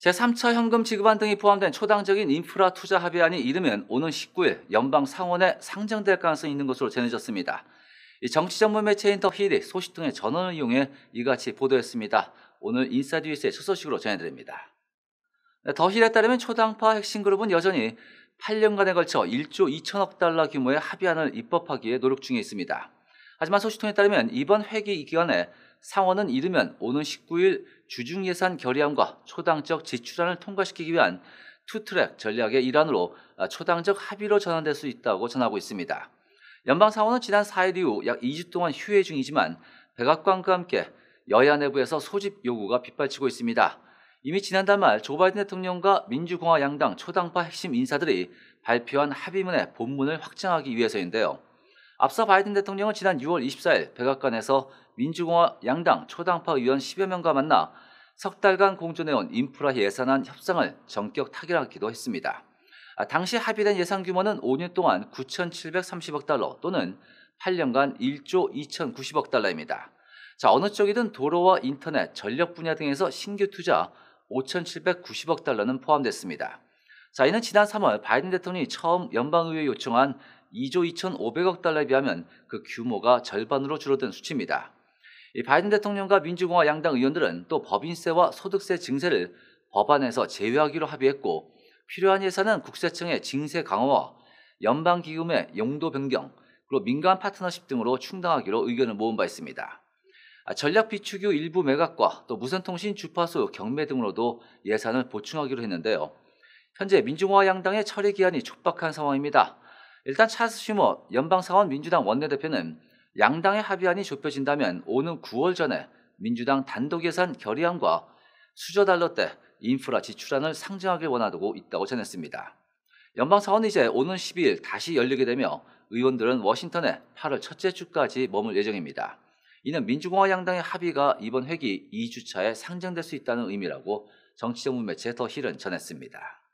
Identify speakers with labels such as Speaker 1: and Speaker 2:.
Speaker 1: 제3차 현금 지급안 등이 포함된 초당적인 인프라 투자 합의안이 이르면 오는 19일 연방 상원에 상정될 가능성이 있는 것으로 전해졌습니다. 정치 전문 매체인 더 힐이 소식 등의 전원을 이용해 이같이 보도했습니다. 오늘 인사듀이스의 첫 소식으로 전해드립니다. 네, 더 힐에 따르면 초당파 핵심 그룹은 여전히 8년간에 걸쳐 1조 2천억 달러 규모의 합의안을 입법하기에 노력 중에 있습니다. 하지만 소식통에 따르면 이번 회기 기간에 상원은 이르면 오는 19일 주중예산 결의안과 초당적 지출안을 통과시키기 위한 투트랙 전략의 일환으로 아, 초당적 합의로 전환될 수 있다고 전하고 있습니다. 연방 상원은 지난 4일 이후 약 2주 동안 휴회 중이지만 백악관과 함께 여야 내부에서 소집 요구가 빗발치고 있습니다. 이미 지난달 말 조 바이든 대통령과 민주공화 양당 초당파 핵심 인사들이 발표한 합의문의 본문을 확장하기 위해서인데요. 앞서 바이든 대통령은 지난 6월 24일 백악관에서 민주공화 양당 초당파 의원 10여 명과 만나 석 달간 공존해온 인프라 예산안 협상을 전격 타결하기도 했습니다. 아, 당시 합의된 예산 규모는 5년 동안 9,730억 달러 또는 8년간 1조 2,090억 달러입니다. 자, 어느 쪽이든 도로와 인터넷, 전력 분야 등에서 신규 투자 5,790억 달러는 포함됐습니다. 자, 이는 지난 3월 바이든 대통령이 처음 연방의회 에 요청한 2조 2,500억 달러에 비하면 그 규모가 절반으로 줄어든 수치입니다. 이 바이든 대통령과 민주공화 양당 의원들은 또 법인세와 소득세 증세를 법안에서 제외하기로 합의했고 필요한 예산은 국세청의 증세 강화와 연방기금의 용도 변경 그리고 민간 파트너십 등으로 충당하기로 의견을 모은 바 있습니다. 아, 전략 비축유 일부 매각과 또 무선통신 주파수 경매 등으로도 예산을 보충하기로 했는데요. 현재 민주화 양당의 처리 기한이 촉박한 상황입니다. 일단 차스 슈머 연방상원 민주당 원내대표는 양당의 합의안이 좁혀진다면 오는 9월 전에 민주당 단독 예산 결의안과 수저 달러 때 인프라 지출안을 상정하길 원하고 있다고 전했습니다. 연방사원이 이제 오는 12일 다시 열리게 되며 의원들은 워싱턴에 8월 첫째 주까지 머물 예정입니다. 이는 민주공화 양당의 합의가 이번 회기 2주차에 상정될 수 있다는 의미라고 정치전문 매체 더 힐은 전했습니다.